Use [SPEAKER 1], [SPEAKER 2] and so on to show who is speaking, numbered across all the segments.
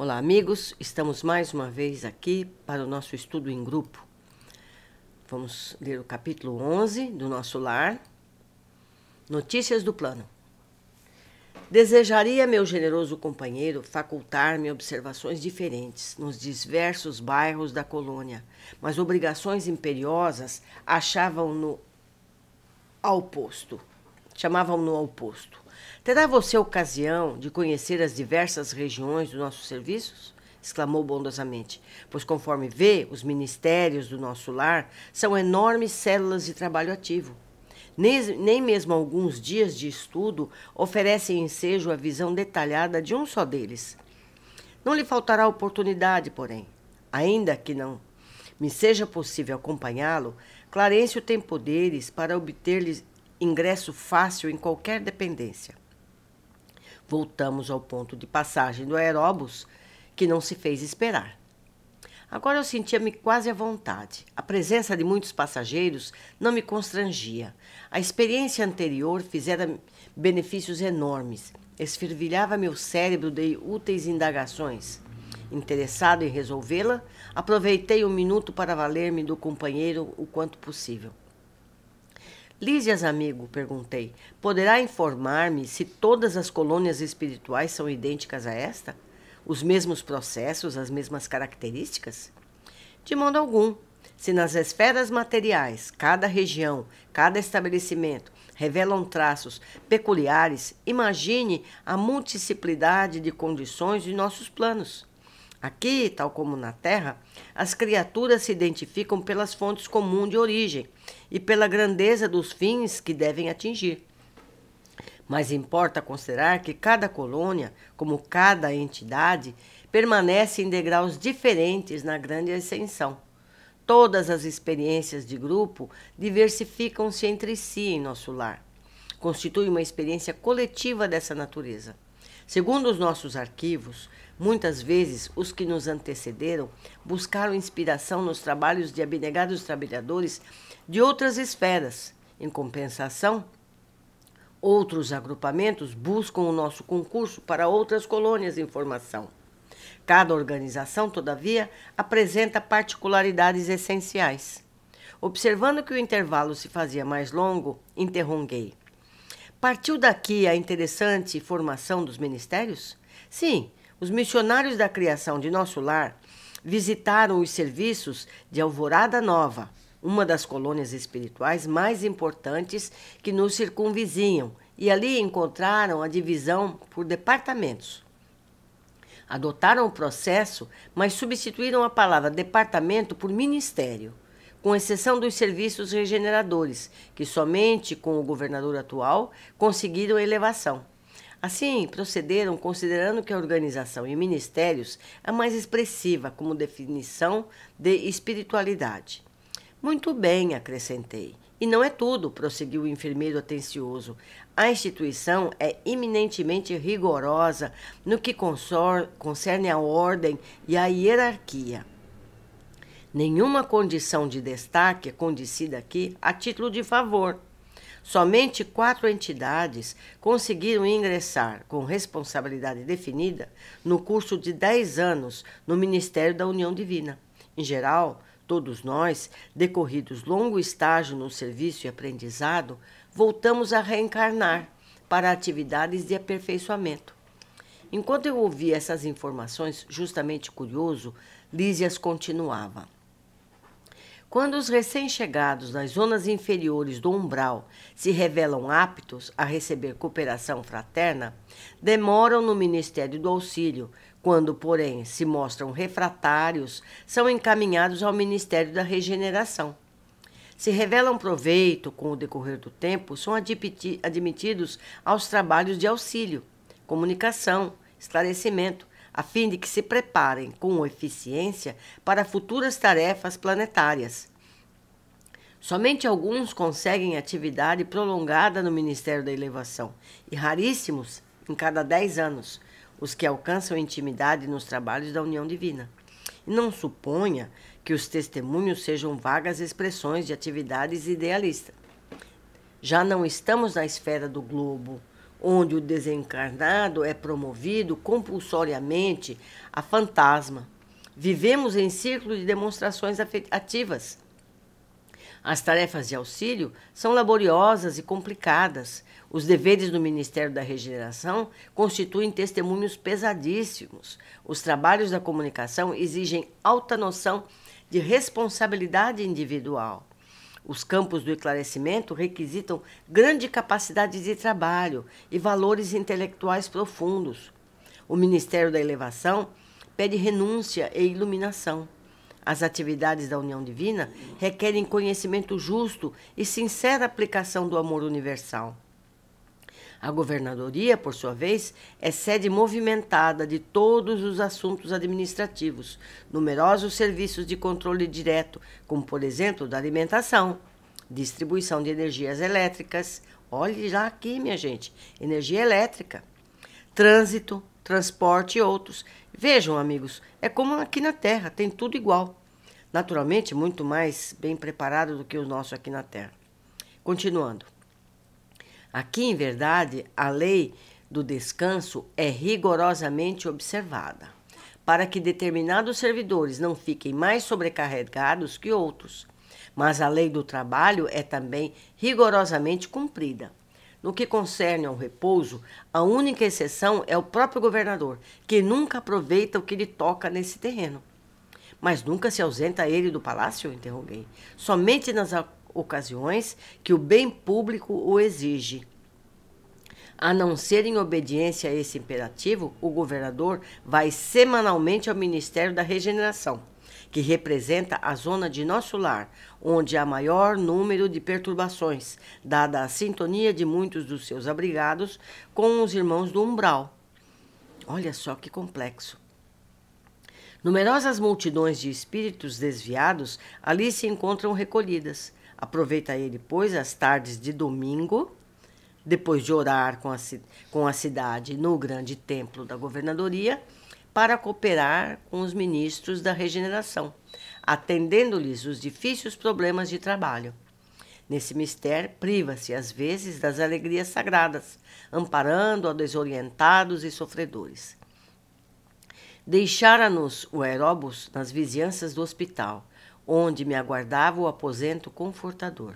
[SPEAKER 1] Olá, amigos. Estamos mais uma vez aqui para o nosso estudo em grupo. Vamos ler o capítulo 11 do nosso lar. Notícias do plano. Desejaria, meu generoso companheiro, facultar-me observações diferentes nos diversos bairros da colônia, mas obrigações imperiosas achavam-no ao posto. Chamavam-no ao posto. Terá você ocasião de conhecer as diversas regiões dos nossos serviços? exclamou bondosamente, pois conforme vê, os ministérios do nosso lar são enormes células de trabalho ativo. Nem, nem mesmo alguns dias de estudo oferecem ensejo a visão detalhada de um só deles. Não lhe faltará oportunidade, porém, ainda que não me seja possível acompanhá-lo, Clarencio tem poderes para obter-lhe ingresso fácil em qualquer dependência. Voltamos ao ponto de passagem do aeróbus, que não se fez esperar. Agora eu sentia-me quase à vontade. A presença de muitos passageiros não me constrangia. A experiência anterior fizera benefícios enormes. Esfervilhava meu cérebro de úteis indagações. Interessado em resolvê-la, aproveitei um minuto para valer-me do companheiro o quanto possível. Lísias, amigo, perguntei, poderá informar-me se todas as colônias espirituais são idênticas a esta? Os mesmos processos, as mesmas características? De modo algum. Se nas esferas materiais, cada região, cada estabelecimento revelam traços peculiares, imagine a multiplicidade de condições de nossos planos. Aqui, tal como na Terra, as criaturas se identificam pelas fontes comuns de origem e pela grandeza dos fins que devem atingir. Mas importa considerar que cada colônia, como cada entidade, permanece em degraus diferentes na grande ascensão. Todas as experiências de grupo diversificam-se entre si em nosso lar. Constitui uma experiência coletiva dessa natureza. Segundo os nossos arquivos, muitas vezes os que nos antecederam buscaram inspiração nos trabalhos de abnegados trabalhadores de outras esferas. Em compensação, outros agrupamentos buscam o nosso concurso para outras colônias em formação. Cada organização, todavia, apresenta particularidades essenciais. Observando que o intervalo se fazia mais longo, interroguei. Partiu daqui a interessante formação dos ministérios? Sim, os missionários da criação de nosso lar visitaram os serviços de Alvorada Nova, uma das colônias espirituais mais importantes que nos circunvizinham, e ali encontraram a divisão por departamentos. Adotaram o processo, mas substituíram a palavra departamento por ministério com exceção dos serviços regeneradores, que somente com o governador atual conseguiram elevação. Assim, procederam considerando que a organização e ministérios é mais expressiva como definição de espiritualidade. Muito bem, acrescentei. E não é tudo, prosseguiu o enfermeiro atencioso. A instituição é eminentemente rigorosa no que concerne a ordem e a hierarquia. Nenhuma condição de destaque é condicida aqui a título de favor. Somente quatro entidades conseguiram ingressar com responsabilidade definida no curso de 10 anos no Ministério da União Divina. Em geral, todos nós, decorridos longo estágio no serviço e aprendizado, voltamos a reencarnar para atividades de aperfeiçoamento. Enquanto eu ouvia essas informações, justamente curioso, Lísias continuava. Quando os recém-chegados das zonas inferiores do umbral se revelam aptos a receber cooperação fraterna, demoram no Ministério do Auxílio. Quando, porém, se mostram refratários, são encaminhados ao Ministério da Regeneração. Se revelam proveito com o decorrer do tempo, são admitidos aos trabalhos de auxílio, comunicação, esclarecimento, a fim de que se preparem com eficiência para futuras tarefas planetárias. Somente alguns conseguem atividade prolongada no Ministério da Elevação, e raríssimos em cada dez anos os que alcançam intimidade nos trabalhos da União Divina. E não suponha que os testemunhos sejam vagas expressões de atividades idealistas. Já não estamos na esfera do globo onde o desencarnado é promovido compulsoriamente a fantasma. Vivemos em círculo de demonstrações ativas. As tarefas de auxílio são laboriosas e complicadas. Os deveres do Ministério da Regeneração constituem testemunhos pesadíssimos. Os trabalhos da comunicação exigem alta noção de responsabilidade individual. Os campos do esclarecimento requisitam grande capacidade de trabalho e valores intelectuais profundos. O Ministério da Elevação pede renúncia e iluminação. As atividades da União Divina requerem conhecimento justo e sincera aplicação do amor universal. A governadoria, por sua vez, é sede movimentada de todos os assuntos administrativos, numerosos serviços de controle direto, como, por exemplo, da alimentação, distribuição de energias elétricas, olhe lá aqui, minha gente, energia elétrica, trânsito, transporte e outros. Vejam, amigos, é como aqui na Terra, tem tudo igual. Naturalmente, muito mais bem preparado do que o nosso aqui na Terra. Continuando. Aqui, em verdade, a lei do descanso é rigorosamente observada, para que determinados servidores não fiquem mais sobrecarregados que outros. Mas a lei do trabalho é também rigorosamente cumprida. No que concerne ao repouso, a única exceção é o próprio governador, que nunca aproveita o que lhe toca nesse terreno. Mas nunca se ausenta ele do palácio? Interroguei. Somente nas ocasiões que o bem público o exige. A não ser em obediência a esse imperativo, o governador vai semanalmente ao Ministério da Regeneração, que representa a zona de nosso lar, onde há maior número de perturbações, dada a sintonia de muitos dos seus abrigados com os irmãos do umbral. Olha só que complexo. Numerosas multidões de espíritos desviados ali se encontram recolhidas Aproveita ele depois as tardes de domingo, depois de orar com a, com a cidade no grande templo da governadoria, para cooperar com os ministros da regeneração, atendendo-lhes os difíceis problemas de trabalho. Nesse mistério, priva-se às vezes das alegrias sagradas, amparando a desorientados e sofredores. Deixara-nos o aeróbus nas vizinhanças do hospital, onde me aguardava o aposento confortador.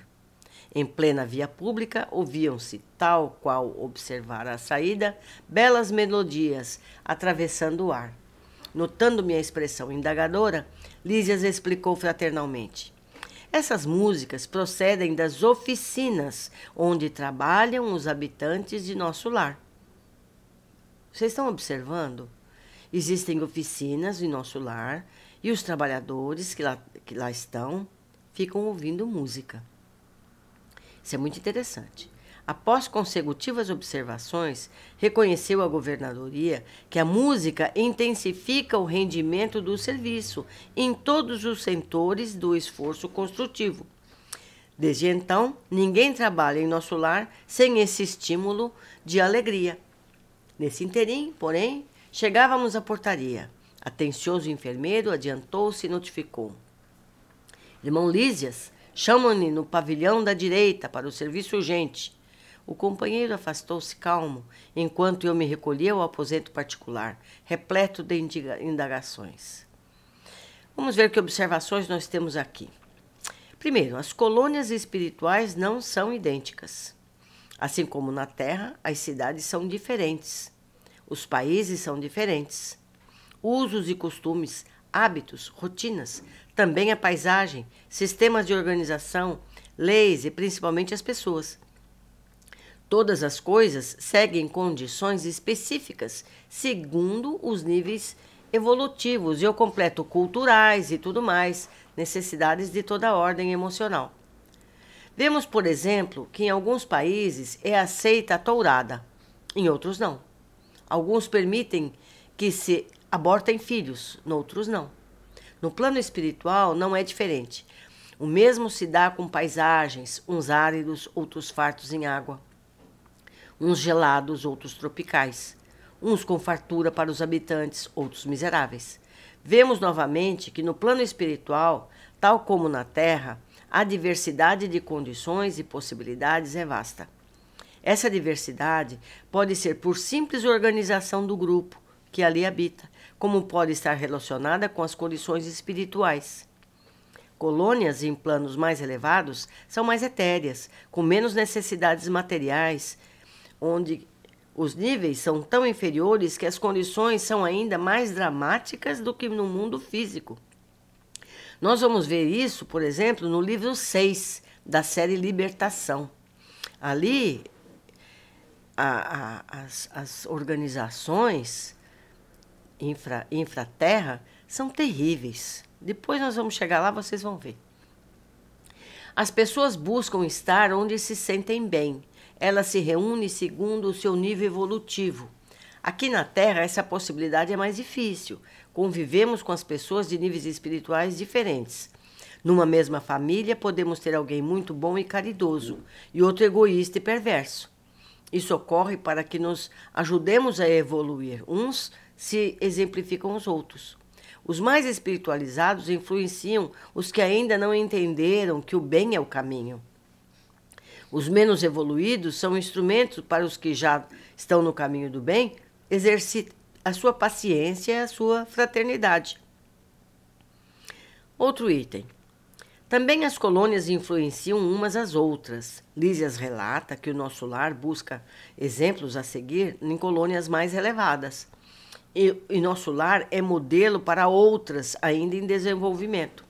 [SPEAKER 1] Em plena via pública, ouviam-se, tal qual observara a saída, belas melodias atravessando o ar. Notando minha expressão indagadora, Lísias explicou fraternalmente. Essas músicas procedem das oficinas onde trabalham os habitantes de nosso lar. Vocês estão observando? Existem oficinas em nosso lar e os trabalhadores que lá, que lá estão ficam ouvindo música. Isso é muito interessante. Após consecutivas observações, reconheceu a governadoria que a música intensifica o rendimento do serviço em todos os setores do esforço construtivo. Desde então, ninguém trabalha em nosso lar sem esse estímulo de alegria. Nesse interim, porém, chegávamos à portaria. Atencioso enfermeiro adiantou-se e notificou. Irmão Lísias, chamam me no pavilhão da direita para o serviço urgente. O companheiro afastou-se calmo, enquanto eu me recolhia ao aposento particular, repleto de indagações. Vamos ver que observações nós temos aqui. Primeiro, as colônias espirituais não são idênticas. Assim como na Terra, as cidades são diferentes, os países são diferentes usos e costumes, hábitos, rotinas, também a paisagem, sistemas de organização, leis e principalmente as pessoas. Todas as coisas seguem condições específicas segundo os níveis evolutivos e o completo culturais e tudo mais, necessidades de toda ordem emocional. Vemos, por exemplo, que em alguns países é aceita a tourada, em outros não. Alguns permitem que se aborta em filhos, noutros não. No plano espiritual não é diferente. O mesmo se dá com paisagens, uns áridos, outros fartos em água, uns gelados, outros tropicais, uns com fartura para os habitantes, outros miseráveis. Vemos novamente que no plano espiritual, tal como na Terra, a diversidade de condições e possibilidades é vasta. Essa diversidade pode ser por simples organização do grupo que ali habita, como pode estar relacionada com as condições espirituais. Colônias em planos mais elevados são mais etéreas, com menos necessidades materiais, onde os níveis são tão inferiores que as condições são ainda mais dramáticas do que no mundo físico. Nós vamos ver isso, por exemplo, no livro 6 da série Libertação. Ali, a, a, as, as organizações infra, infraterra são terríveis. Depois nós vamos chegar lá, vocês vão ver. As pessoas buscam estar onde se sentem bem. Elas se reúnem segundo o seu nível evolutivo. Aqui na Terra, essa possibilidade é mais difícil. Convivemos com as pessoas de níveis espirituais diferentes. Numa mesma família, podemos ter alguém muito bom e caridoso e outro egoísta e perverso. Isso ocorre para que nos ajudemos a evoluir, uns se exemplificam os outros. Os mais espiritualizados influenciam os que ainda não entenderam que o bem é o caminho. Os menos evoluídos são instrumentos para os que já estão no caminho do bem exercitar a sua paciência e a sua fraternidade. Outro item. Também as colônias influenciam umas às outras. Lísias relata que o nosso lar busca exemplos a seguir em colônias mais elevadas e, e nosso lar é modelo para outras ainda em desenvolvimento.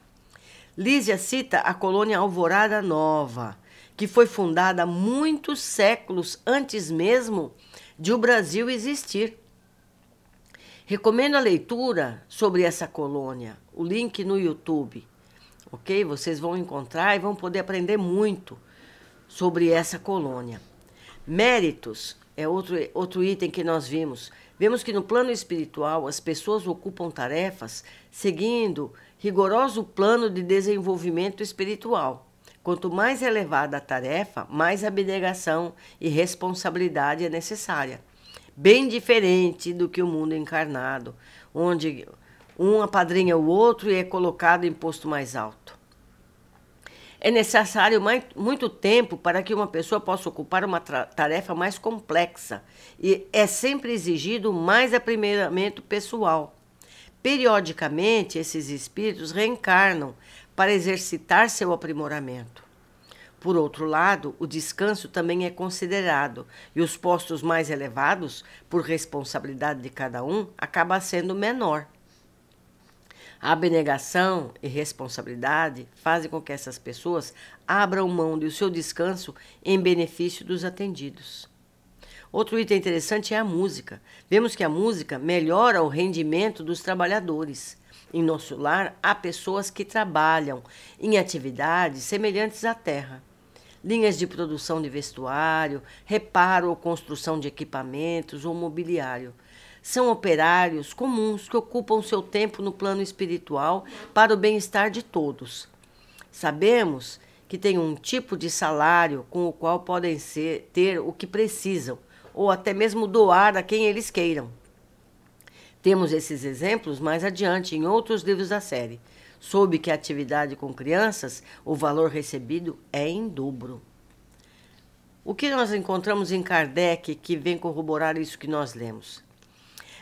[SPEAKER 1] Lízia cita a colônia Alvorada Nova, que foi fundada muitos séculos antes mesmo de o Brasil existir. Recomendo a leitura sobre essa colônia, o link no YouTube, ok? Vocês vão encontrar e vão poder aprender muito sobre essa colônia. Méritos é outro, outro item que nós vimos. Vemos que no plano espiritual as pessoas ocupam tarefas seguindo rigoroso plano de desenvolvimento espiritual. Quanto mais elevada a tarefa, mais abnegação e responsabilidade é necessária. Bem diferente do que o mundo encarnado, onde um apadrinha o outro e é colocado em posto mais alto. É necessário mais, muito tempo para que uma pessoa possa ocupar uma tarefa mais complexa e é sempre exigido mais aprimoramento pessoal. Periodicamente, esses espíritos reencarnam para exercitar seu aprimoramento. Por outro lado, o descanso também é considerado, e os postos mais elevados, por responsabilidade de cada um, acaba sendo menor. A abnegação e responsabilidade fazem com que essas pessoas abram mão do seu descanso em benefício dos atendidos. Outro item interessante é a música. Vemos que a música melhora o rendimento dos trabalhadores. Em nosso lar, há pessoas que trabalham em atividades semelhantes à terra linhas de produção de vestuário, reparo ou construção de equipamentos ou mobiliário. São operários comuns que ocupam seu tempo no plano espiritual para o bem-estar de todos. Sabemos que têm um tipo de salário com o qual podem ser, ter o que precisam, ou até mesmo doar a quem eles queiram. Temos esses exemplos mais adiante em outros livros da série soube que a atividade com crianças, o valor recebido é em dobro. O que nós encontramos em Kardec que vem corroborar isso que nós lemos?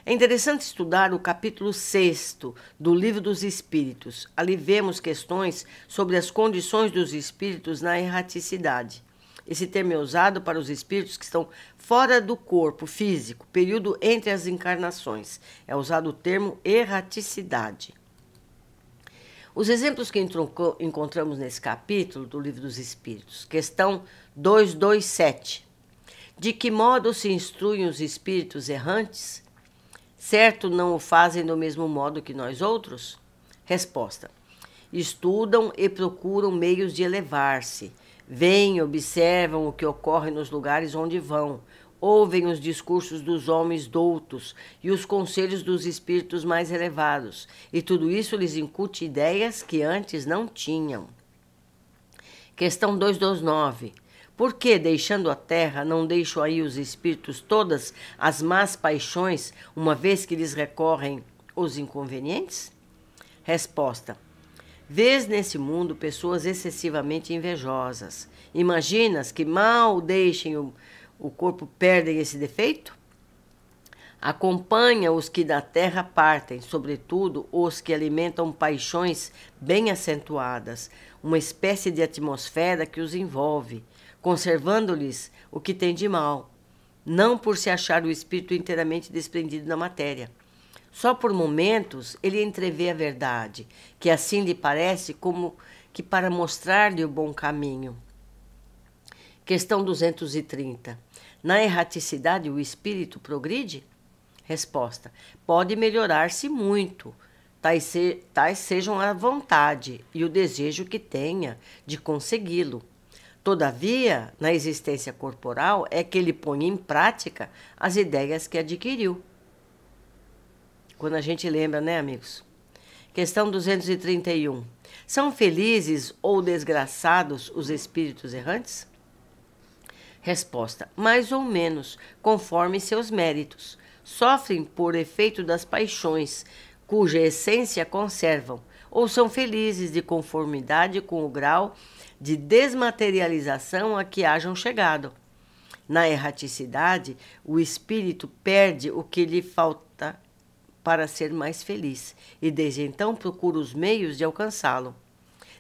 [SPEAKER 1] É interessante estudar o capítulo 6 do Livro dos Espíritos. Ali vemos questões sobre as condições dos espíritos na erraticidade. Esse termo é usado para os espíritos que estão fora do corpo físico, período entre as encarnações. É usado o termo erraticidade. Os exemplos que encontramos nesse capítulo do Livro dos Espíritos, questão 227. De que modo se instruem os espíritos errantes? Certo, não o fazem do mesmo modo que nós outros? Resposta: Estudam e procuram meios de elevar-se. Vêm, observam o que ocorre nos lugares onde vão, Ouvem os discursos dos homens doutos e os conselhos dos espíritos mais elevados, e tudo isso lhes incute ideias que antes não tinham. Questão 229. Por que, deixando a terra, não deixo aí os espíritos todas as más paixões, uma vez que lhes recorrem os inconvenientes? Resposta. Vês nesse mundo pessoas excessivamente invejosas. Imaginas que mal deixem o o corpo perdem esse defeito? Acompanha os que da terra partem, sobretudo os que alimentam paixões bem acentuadas, uma espécie de atmosfera que os envolve, conservando-lhes o que tem de mal, não por se achar o espírito inteiramente desprendido da matéria. Só por momentos ele entrevê a verdade, que assim lhe parece como que para mostrar-lhe o bom caminho. Questão 230. Na erraticidade, o espírito progride? Resposta: pode melhorar-se muito, tais, se, tais sejam a vontade e o desejo que tenha de consegui-lo. Todavia, na existência corporal é que ele põe em prática as ideias que adquiriu. Quando a gente lembra, né, amigos? Questão 231. São felizes ou desgraçados os espíritos errantes? Resposta: mais ou menos, conforme seus méritos. Sofrem por efeito das paixões, cuja essência conservam, ou são felizes de conformidade com o grau de desmaterialização a que hajam chegado. Na erraticidade, o espírito perde o que lhe falta para ser mais feliz e desde então procura os meios de alcançá-lo.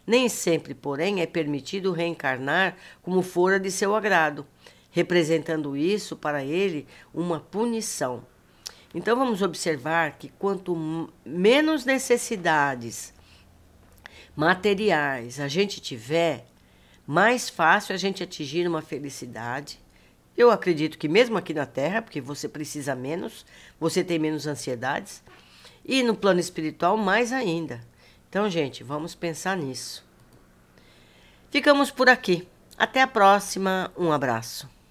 [SPEAKER 1] Nem sempre, porém, é permitido reencarnar como fora de seu agrado, representando isso para ele uma punição. Então vamos observar que quanto menos necessidades materiais a gente tiver, mais fácil a gente atingir uma felicidade. Eu acredito que mesmo aqui na Terra, porque você precisa menos, você tem menos ansiedades, e no plano espiritual mais ainda. Então, gente, vamos pensar nisso. Ficamos por aqui. Até a próxima. Um abraço.